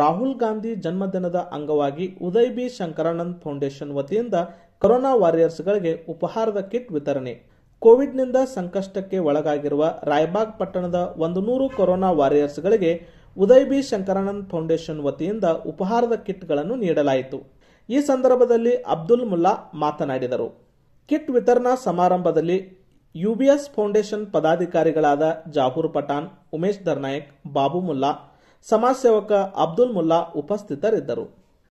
ರಾಹುಲ್ ಗಾಂಧಿ ಜನ್ಮದಿನದ ಅಂಗವಾಗಿ Uday B Shankaranand foundation ವತಿಯಿಂದ ಕೊರೋನಾ ವಾರಿಯರ್ಸ್ಗಳಿಗೆ ಉಪಹಾರದ ಕಿಟ್ ವಿತರಣೆ ಕೋವಿಡ್ನಿಂದ ಸಂಕಷ್ಟಕ್ಕೆ ಒಳಗಾಗಿರುವ ರಾಯಬಾಗ್ ಪಟ್ಟಣದ ಒಂದು ನೂರು ಕೊರೋನಾ ವಾರಿಯರ್ಸ್ಗಳಿಗೆ ಉದಯ್ ಬಿ ಶಂಕರಾನಂದ್ ಫೌಂಡೇಶನ್ ವತಿಯಿಂದ ಉಪಹಾರದ ಕಿಟ್ಗಳನ್ನು ನೀಡಲಾಯಿತು ಈ ಸಂದರ್ಭದಲ್ಲಿ ಅಬ್ದುಲ್ ಮುಲ್ಲಾ ಮಾತನಾಡಿದರು ಕಿಟ್ ವಿತರಣಾ ಸಮಾರಂಭದಲ್ಲಿ ಯುಬಿಎಸ್ ಫೌಂಡೇಶನ್ ಪದಾಧಿಕಾರಿಗಳಾದ ಜಾಹೂರ್ ಪಠಾನ್ ಉಮೇಶ್ ದರ್ನಾಯಕ್ ಬಾಬು ಮುಲ್ಲಾ ಸಮಾಜ ಸೇವಕ ಅಬ್ದುಲ್ ಮುಲ್ಲಾ ಉಪಸ್ಥಿತರಿದ್ದರು